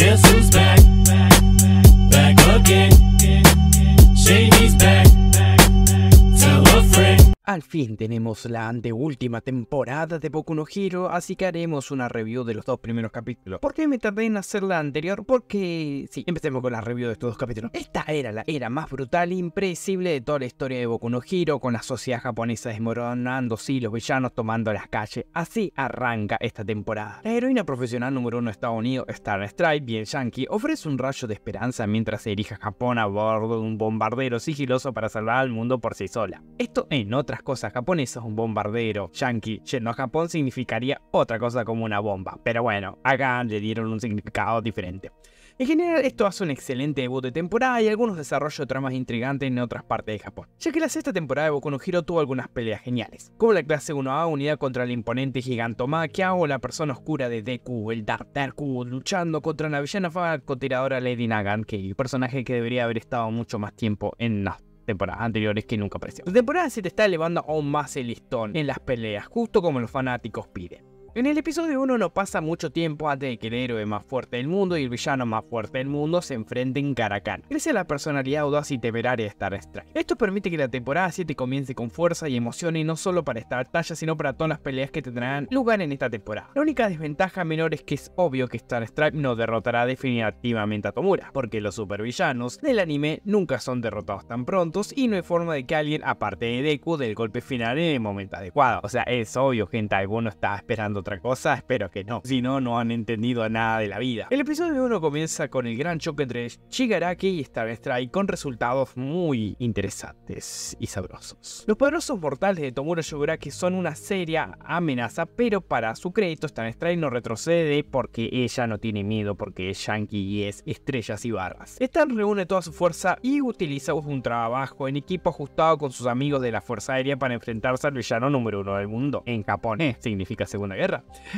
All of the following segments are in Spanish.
Guess who's back? Al fin tenemos la anteúltima temporada de Boku no Hero, así que haremos una review de los dos primeros capítulos. ¿Por qué me tardé en hacer la anterior? Porque... Sí, empecemos con la review de estos dos capítulos. Esta era la era más brutal e impredecible de toda la historia de Boku no Hero, con la sociedad japonesa desmoronando y los villanos tomando las calles. Así arranca esta temporada. La heroína profesional número uno de Estados Unidos, Star Strike, bien yankee, ofrece un rayo de esperanza mientras se dirige a Japón a bordo de un bombardero sigiloso para salvar al mundo por sí sola. Esto en otras cosas japonesas, un bombardero yankee yendo a Japón significaría otra cosa como una bomba. Pero bueno, acá le dieron un significado diferente. En general, esto hace un excelente debut de temporada y algunos desarrollos de tramas intrigantes en otras partes de Japón, ya que la sexta temporada de Boku no Hero tuvo algunas peleas geniales, como la clase 1A unida contra el imponente Gigantomaquia o la persona oscura de Deku, el Dark Deku, luchando contra la villana fagotiradora Lady Nagan, que el personaje que debería haber estado mucho más tiempo en las temporadas anteriores que nunca apareció. La temporada te está elevando aún más el listón en las peleas, justo como los fanáticos piden. En el episodio 1 no pasa mucho tiempo antes de que el héroe más fuerte del mundo y el villano más fuerte del mundo se enfrenten cara a cara, gracias la personalidad audaz y temeraria de Star Strike. Esto permite que la temporada 7 comience con fuerza y emoción y no solo para esta batalla, sino para todas las peleas que tendrán lugar en esta temporada. La única desventaja menor es que es obvio que Star Strike no derrotará definitivamente a Tomura, porque los supervillanos del anime nunca son derrotados tan prontos y no hay forma de que alguien, aparte de Deku, dé el golpe final en el momento adecuado. O sea, es obvio, que gente, alguno está esperando otra cosa, espero que no. Si no, no han entendido nada de la vida. El episodio 1 comienza con el gran choque entre Shigaraki y Stabestrike con resultados muy interesantes y sabrosos. Los poderosos mortales de Tomura Shigaraki son una seria amenaza, pero para su crédito Stabestrike no retrocede porque ella no tiene miedo, porque es yankee y es estrellas y barras. Stan reúne toda su fuerza y utiliza un trabajo en equipo ajustado con sus amigos de la Fuerza Aérea para enfrentarse al villano número uno del mundo. En Japón, eh, significa Segunda Guerra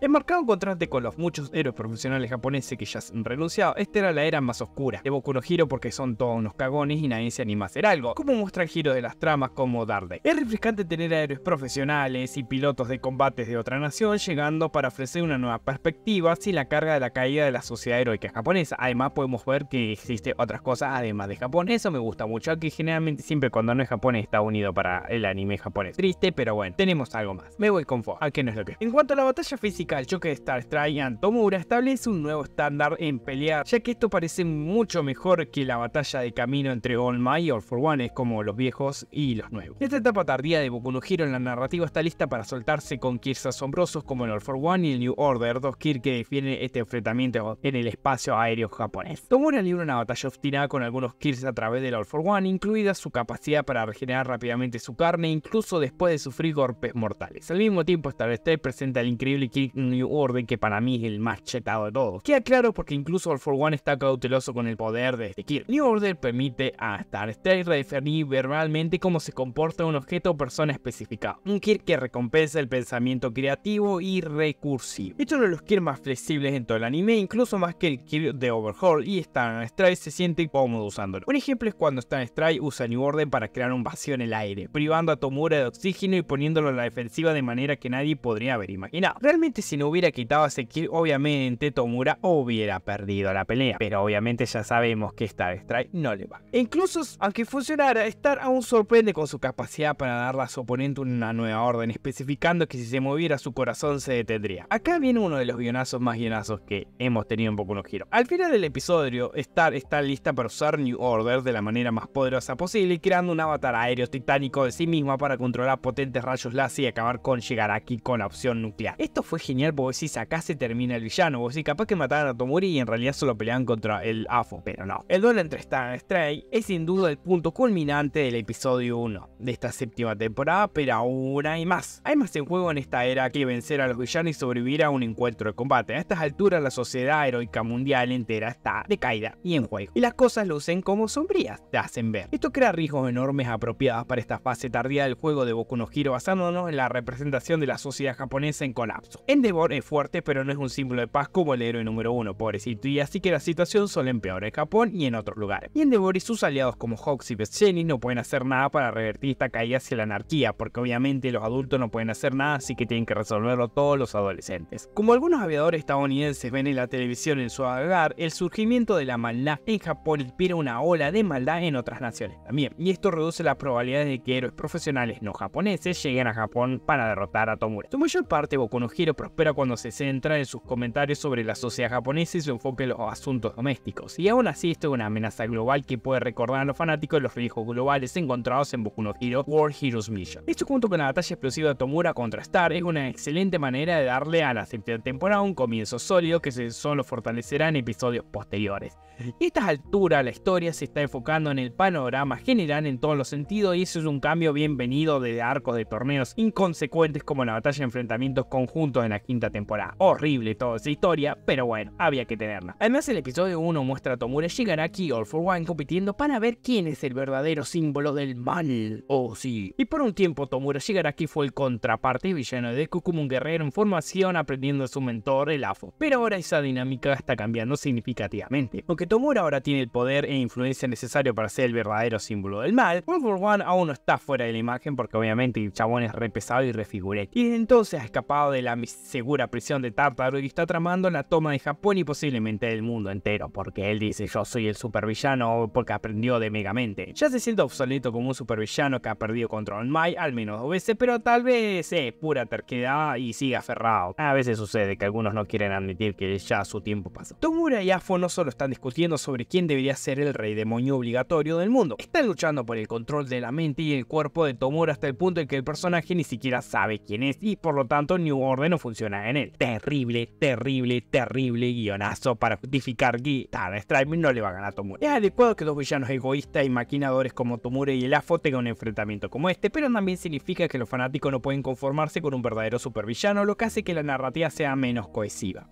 He marcado un contraste con los muchos héroes profesionales japoneses que ya han renunciado, esta era la era más oscura. De Boku giro porque son todos unos cagones y nadie se anima a hacer algo, como muestra el giro de las tramas como Darde. Es refrescante tener a héroes profesionales y pilotos de combates de otra nación llegando para ofrecer una nueva perspectiva sin la carga de la caída de la sociedad heroica japonesa. Además podemos ver que existe otras cosas además de Japón. Eso me gusta mucho, Que generalmente siempre cuando no es Japón está unido para el anime japonés. Triste, pero bueno, tenemos algo más. Me voy con Fo, a no es lo que. En cuanto a la batalla batalla física, del choque de Star Strike y Tomura establece un nuevo estándar en pelear, ya que esto parece mucho mejor que la batalla de camino entre All Might y All For One, es como los viejos y los nuevos. Esta etapa tardía de Boku en la narrativa está lista para soltarse con Kirs asombrosos como el All For One y el New Order, dos Kirs que defienden este enfrentamiento en el espacio aéreo japonés. Tomura libra una batalla obstinada con algunos Kirs a través del All For One, incluida su capacidad para regenerar rápidamente su carne, incluso después de sufrir golpes mortales. Al mismo tiempo, Star presenta el increíble increíble Kill New Order, que para mí es el más chetado de todos. Queda claro porque incluso All for One está cauteloso con el poder de este Kill. New Order permite a Star Strike redefinir verbalmente cómo se comporta un objeto o persona específica. Un Kill que recompensa el pensamiento creativo y recursivo. Esto es uno de los Kill más flexibles en todo el anime, incluso más que el Kill de Overhaul, y Star Strike se siente cómodo usándolo. Un ejemplo es cuando Star Strike usa New Order para crear un vacío en el aire, privando a Tomura de oxígeno y poniéndolo a la defensiva de manera que nadie podría haber imaginado. Realmente si no hubiera quitado a kill obviamente Tomura hubiera perdido la pelea, pero obviamente ya sabemos que Star Strike no le va. E incluso, aunque funcionara, Star aún sorprende con su capacidad para darle a su oponente una nueva orden, especificando que si se moviera su corazón se detendría. Acá viene uno de los guionazos más guionazos que hemos tenido en poco unos giros Al final del episodio, Star está lista para usar New Order de la manera más poderosa posible, creando un avatar aéreo titánico de sí misma para controlar potentes rayos láser y acabar con llegar aquí con la opción nuclear. Esto fue genial porque si acá se termina el villano. Vos si capaz que mataban a Tomori y en realidad solo peleaban contra el AFO, pero no. El duelo entre Stan y Stray es sin duda el punto culminante del episodio 1 de esta séptima temporada, pero aún hay más. Hay más en juego en esta era que vencer a los villanos y sobrevivir a un encuentro de combate. A estas alturas la sociedad heroica mundial entera está de caída y en juego. Y las cosas lucen como sombrías, te hacen ver. Esto crea riesgos enormes apropiadas para esta fase tardía del juego de Boku no Hero basándonos en la representación de la sociedad japonesa en con colapso. Endeavor es fuerte, pero no es un símbolo de paz como el héroe número uno, pobrecito, y así que la situación solo empeorar en Japón y en otros lugares. Y Endeavor y sus aliados como Hawks y Jenny no pueden hacer nada para revertir esta caída hacia la anarquía, porque obviamente los adultos no pueden hacer nada, así que tienen que resolverlo todos los adolescentes. Como algunos aviadores estadounidenses ven en la televisión en su hogar, el surgimiento de la maldad en Japón inspira una ola de maldad en otras naciones también, y esto reduce la probabilidad de que héroes profesionales no japoneses lleguen a Japón para derrotar a Tomura. Su mayor parte, Boku Konohiro prospera cuando se centra en sus comentarios sobre la sociedad japonesa y su enfoque en los asuntos domésticos, y aún así esto es una amenaza global que puede recordar a los fanáticos de los riesgos globales encontrados en Boku no Hero World Heroes Mission. Esto junto con la batalla explosiva de Tomura contra Star es una excelente manera de darle a la séptima temporada un comienzo sólido que se solo fortalecerá en episodios posteriores. a estas alturas la historia se está enfocando en el panorama general en todos los sentidos y eso es un cambio bienvenido de arcos de torneos inconsecuentes como la batalla de enfrentamientos con juntos en la quinta temporada. Horrible toda esa historia, pero bueno, había que tenerla. Además, el episodio 1 muestra a Tomura llegar aquí, All for One compitiendo para ver quién es el verdadero símbolo del mal. Oh, sí. Y por un tiempo, Tomura aquí fue el contraparte villano de Deku como un guerrero en formación aprendiendo de su mentor, el AFO. Pero ahora esa dinámica está cambiando significativamente. Aunque Tomura ahora tiene el poder e influencia necesario para ser el verdadero símbolo del mal, All for One aún no está fuera de la imagen porque obviamente el chabón es repesado y refiguré. Y entonces ha escapado de de la segura prisión de Tartaro y está tramando la toma de Japón y posiblemente del mundo entero, porque él dice yo soy el supervillano porque aprendió de Megamente. Ya se siente obsoleto como un supervillano que ha perdido control en Mai al menos dos veces, pero tal vez es eh, pura terquedad y sigue aferrado. A veces sucede que algunos no quieren admitir que ya su tiempo pasó. Tomura y Afo no solo están discutiendo sobre quién debería ser el rey demonio obligatorio del mundo, están luchando por el control de la mente y el cuerpo de Tomura hasta el punto en que el personaje ni siquiera sabe quién es y por lo tanto New orden no funciona en él. Terrible, terrible, terrible guionazo para justificar que tan Stryming no le va a ganar a Tomura. Es adecuado que dos villanos egoístas y maquinadores como Tomura y el AFO tengan un enfrentamiento como este, pero también significa que los fanáticos no pueden conformarse con un verdadero supervillano, lo que hace que la narrativa sea menos cohesiva.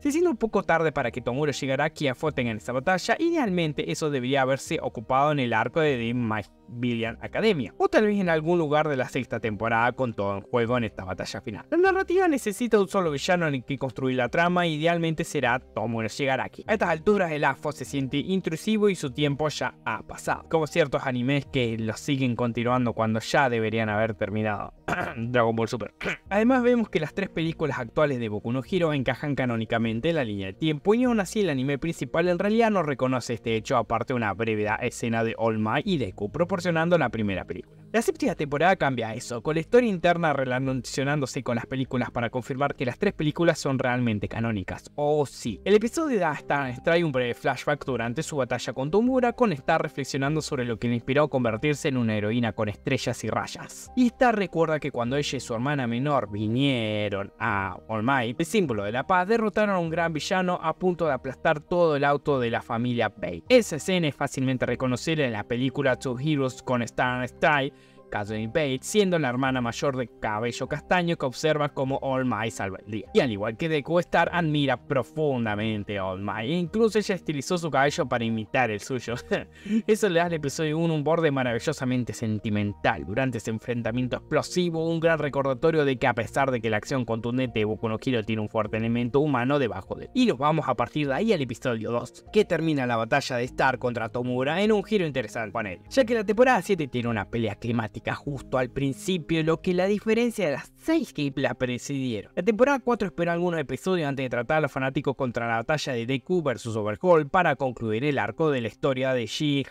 Si siendo un poco tarde para que Tomura llegara a Foten en esta batalla, idealmente eso debería haberse ocupado en el arco de Maestro. Billion Academia, o tal vez en algún lugar de la sexta temporada con todo en juego en esta batalla final. La narrativa necesita un solo villano en el que construir la trama y idealmente será Tomo Shigaraki. A estas alturas el AFO se siente intrusivo y su tiempo ya ha pasado, como ciertos animes que los siguen continuando cuando ya deberían haber terminado. Dragon Ball Super. Además vemos que las tres películas actuales de Boku no Hero encajan canónicamente en la línea de tiempo y aún así el anime principal en realidad no reconoce este hecho aparte de una breve escena de All Might y Deku proporcionada la primera película. La séptima temporada cambia eso, con la historia interna relacionándose con las películas para confirmar que las tres películas son realmente canónicas. Oh sí. El episodio de Star trae un breve flashback durante su batalla con Tomura, con Star reflexionando sobre lo que le inspiró a convertirse en una heroína con estrellas y rayas. Y Star recuerda que cuando ella y su hermana menor vinieron a All Might, el símbolo de la paz, derrotaron a un gran villano a punto de aplastar todo el auto de la familia Bay. Esa escena es fácilmente reconocible en la película Two Heroes con Star and Catherine Page, siendo la hermana mayor de cabello castaño que observa como All Might salva el día. Y al igual que Deku, Star admira profundamente a All Might, e incluso ella estilizó su cabello para imitar el suyo. Eso le da al episodio 1 un borde maravillosamente sentimental. Durante ese enfrentamiento explosivo, un gran recordatorio de que a pesar de que la acción contundente de Boku no tiene un fuerte elemento humano debajo de él. Y nos vamos a partir de ahí al episodio 2, que termina la batalla de Star contra Tomura en un giro interesante con él, ya que la temporada 7 tiene una pelea climática justo al principio, lo que la diferencia de las seis que la precedieron. La temporada 4 esperó algunos episodios antes de tratar a los fanáticos contra la batalla de Deku vs Overhaul para concluir el arco de la historia de Shin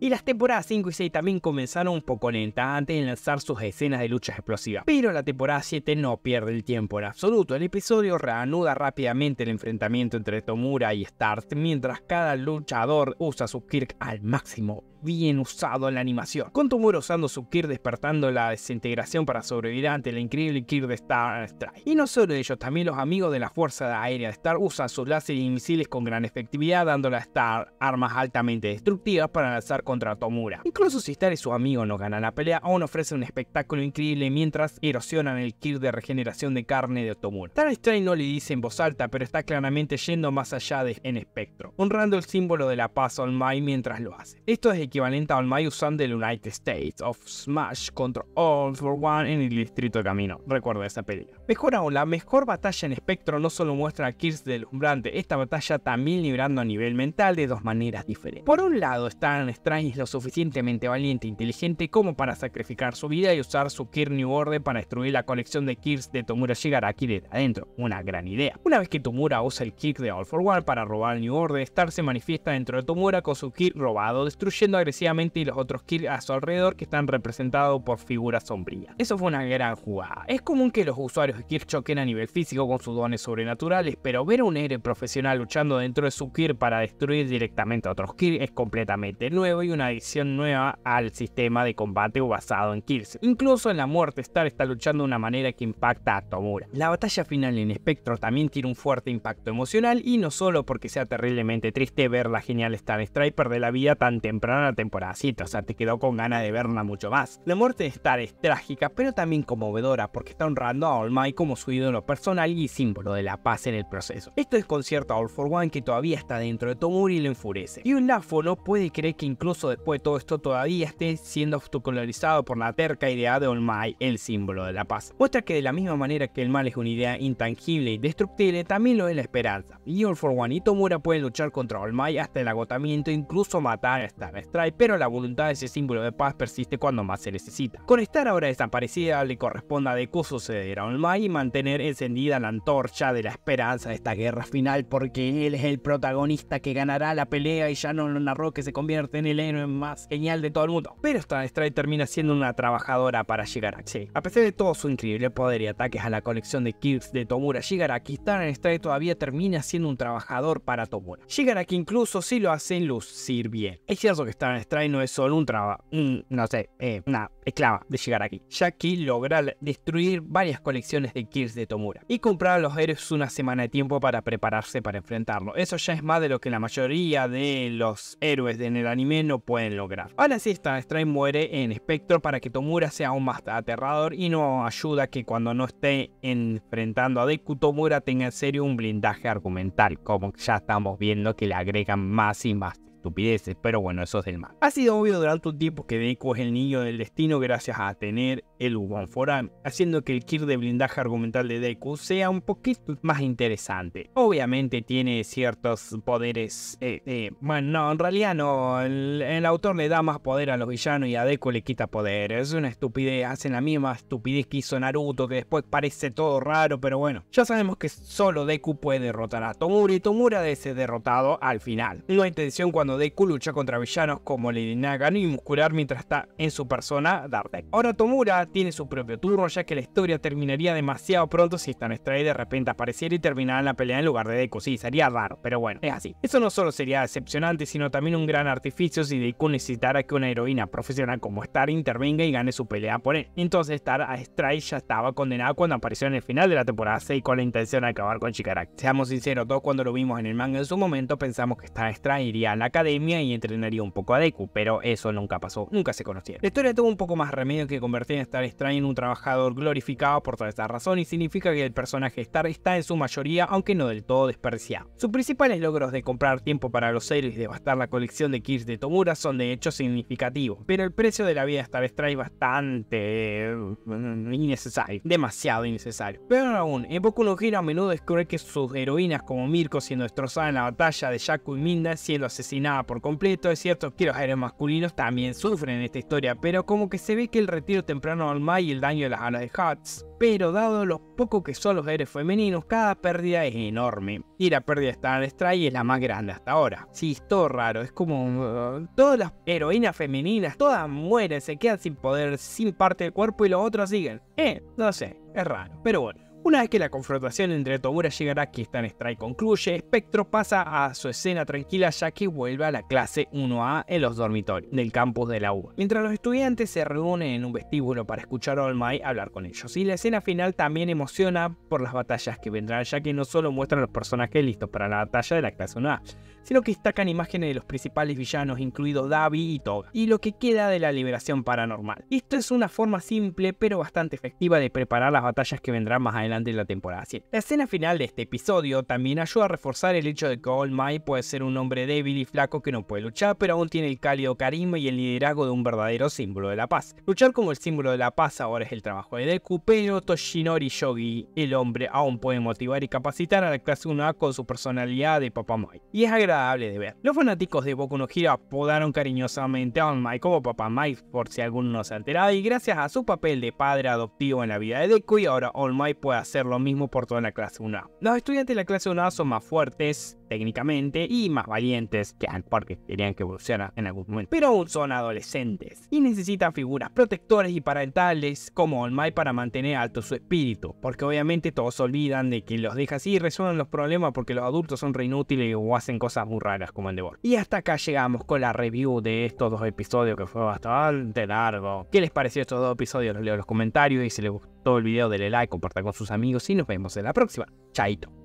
Y las temporadas 5 y 6 también comenzaron un poco lentas antes de lanzar sus escenas de luchas explosivas. Pero la temporada 7 no pierde el tiempo en absoluto. El episodio reanuda rápidamente el enfrentamiento entre Tomura y Start, mientras cada luchador usa su Kirk al máximo bien usado en la animación, con Tomura usando su Kir despertando la desintegración para sobrevivir ante la increíble Kir de Star Strike. Y no solo ellos, también los amigos de la Fuerza Aérea de Star usan sus láser y misiles con gran efectividad, dándole a Star armas altamente destructivas para lanzar contra Tomura. Incluso si Star y su amigo no ganan la pelea, aún ofrece un espectáculo increíble mientras erosionan el Kir de regeneración de carne de Tomura. Star Strike no le dice en voz alta, pero está claramente yendo más allá de en espectro, honrando el símbolo de la paz online mientras lo hace. Esto es equivalente al Mayusan del United States of Smash contra All for One en el Distrito de Camino. Recuerda esa pelea. Mejor aún, la mejor batalla en espectro no solo muestra a del umbrante, esta batalla también librando a nivel mental de dos maneras diferentes. Por un lado, están Strange lo suficientemente valiente e inteligente como para sacrificar su vida y usar su Kir New Order para destruir la colección de Kirs de Tomura Shigaraki de adentro. Una gran idea. Una vez que Tomura usa el Kirk de All for One para robar el New Order, Star se manifiesta dentro de Tomura con su Kir robado, destruyendo agresivamente y los otros kills a su alrededor que están representados por figuras sombrías. Eso fue una gran jugada. Es común que los usuarios de Kir choquen a nivel físico con sus dones sobrenaturales, pero ver a un héroe profesional luchando dentro de su Kir para destruir directamente a otros Kir es completamente nuevo y una adición nueva al sistema de combate basado en kills. Incluso en la muerte, Star está luchando de una manera que impacta a Tomura. La batalla final en Spectro también tiene un fuerte impacto emocional y no solo porque sea terriblemente triste ver la genial Star Striper de la vida tan temprana temporada temporadcita, o sea, te quedó con ganas de verla mucho más. La muerte de Star es trágica, pero también conmovedora, porque está honrando a All Might como su ídolo personal y símbolo de la paz en el proceso. Esto desconcierta a All For One, que todavía está dentro de Tomura y lo enfurece. Y un Lafo no puede creer que incluso después de todo esto todavía esté siendo autocolorizado por la terca idea de All Might, el símbolo de la paz. Muestra que de la misma manera que el mal es una idea intangible y destructible, también lo es la esperanza. Y All For One y Tomura pueden luchar contra All Might hasta el agotamiento, e incluso matar a Star pero la voluntad de ese símbolo de paz persiste cuando más se necesita. Con estar ahora desaparecida le corresponde a Deku suceder a un y mantener encendida la antorcha de la esperanza de esta guerra final porque él es el protagonista que ganará la pelea y ya no lo narró que se convierte en el héroe más genial de todo el mundo. Pero esta Strike termina siendo una trabajadora para llegar A pesar de todo su increíble poder y ataques a la colección de kills de Tomura, Shigaraki Star Strike todavía termina siendo un trabajador para Tomura. Shigaraki incluso si lo hacen lucir bien. Es cierto que está Stan Strain no es solo un trabajo, no sé, eh, una esclava de llegar aquí, ya que logra destruir varias colecciones de kills de Tomura y comprar a los héroes una semana de tiempo para prepararse para enfrentarlo. Eso ya es más de lo que la mayoría de los héroes en el anime no pueden lograr. Ahora sí, Stan Strain muere en Spectre para que Tomura sea aún más aterrador y no ayuda que cuando no esté enfrentando a Deku, Tomura tenga en serio un blindaje argumental, como ya estamos viendo que le agregan más y más estupideces, pero bueno, eso es del mal. Ha sido obvio durante un tiempo que Deku es el niño del destino gracias a tener el Ubon haciendo que el kit de blindaje argumental de Deku sea un poquito más interesante. Obviamente tiene ciertos poderes, eh, eh bueno, no, en realidad no, el, autor le da más poder a los villanos y a Deku le quita poder, es una estupidez, hacen la misma estupidez que hizo Naruto, que después parece todo raro, pero bueno, ya sabemos que solo Deku puede derrotar a Tomura y Tomura debe ser derrotado al final. La intención cuando Deku lucha contra villanos como Lady Nagano y muscular mientras está en su persona Dartek. Ahora Tomura tiene su propio turno, ya que la historia terminaría demasiado pronto si Stan Stray e de repente apareciera y terminara la pelea en lugar de Deku. Sí, sería raro, pero bueno, es así. Eso no solo sería decepcionante, sino también un gran artificio si Deku necesitara que una heroína profesional como Star intervenga y gane su pelea por él. Entonces Star a Stray ya estaba condenada cuando apareció en el final de la temporada 6 con la intención de acabar con Shigaraki. Seamos sinceros, todos cuando lo vimos en el manga en su momento pensamos que Stan Stray iría a la academia y entrenaría un poco a Deku, pero eso nunca pasó, nunca se conocieron La historia tuvo un poco más remedio que convertir en Star en un trabajador glorificado por toda esta razón y significa que el personaje Star está en su mayoría, aunque no del todo despreciado. Sus principales logros de comprar tiempo para los héroes y devastar la colección de kits de Tomura son de hecho significativos, pero el precio de la vida de Star es bastante eh, innecesario, demasiado innecesario. Pero aún, en Boku no Hero a menudo descubre que sus heroínas como Mirko siendo destrozada en la batalla de Yaku y Minda siendo asesinada por completo, es cierto que los héroes masculinos también sufren en esta historia, pero como que se ve que el retiro temprano normal y el daño de las ganas de Hats, pero dado lo poco que son los héroes femeninos, cada pérdida es enorme. Y la pérdida de Star Strike es la más grande hasta ahora. Sí, es todo raro, es como... Uh, todas las heroínas femeninas, todas mueren, se quedan sin poder, sin parte del cuerpo y los otros siguen. Eh, no sé, es raro, pero bueno. Una vez que la confrontación entre Tomura llegará a está en Strike concluye, Spectro pasa a su escena tranquila ya que vuelve a la clase 1A en los dormitorios del campus de la U. Mientras los estudiantes se reúnen en un vestíbulo para escuchar a All Might hablar con ellos. Y la escena final también emociona por las batallas que vendrán ya que no solo muestran a los personajes listos para la batalla de la clase 1A, sino que destacan imágenes de los principales villanos incluido Davi y Toga, y lo que queda de la liberación paranormal. Esto es una forma simple pero bastante efectiva de preparar las batallas que vendrán más adelante la temporada La escena final de este episodio también ayuda a reforzar el hecho de que All Might puede ser un hombre débil y flaco que no puede luchar, pero aún tiene el cálido carisma y el liderazgo de un verdadero símbolo de la paz. Luchar como el símbolo de la paz ahora es el trabajo de Deku, pero Toshinori Shogi, el hombre, aún puede motivar y capacitar a la clase 1A con su personalidad de Papá Mai. Y es agradable de ver. Los fanáticos de Boku no Hero apodaron cariñosamente a All Might como Papá Mai por si alguno no se enterado y gracias a su papel de padre adoptivo en la vida de Deku y ahora All Might puede hacer lo mismo por toda la clase 1A. Los estudiantes de la clase 1A son más fuertes, técnicamente y más valientes que han, porque querían que evolucionara en algún momento. Pero aún son adolescentes y necesitan figuras protectores y parentales como All Might para mantener alto su espíritu, porque obviamente todos olvidan de que los deja así y resuelven los problemas porque los adultos son re inútiles o hacen cosas muy raras como el de Y hasta acá llegamos con la review de estos dos episodios que fue bastante largo. ¿Qué les pareció estos dos episodios? Los leo en los comentarios y si les gustó el video denle like, compartan con sus amigos y nos vemos en la próxima. Chaito.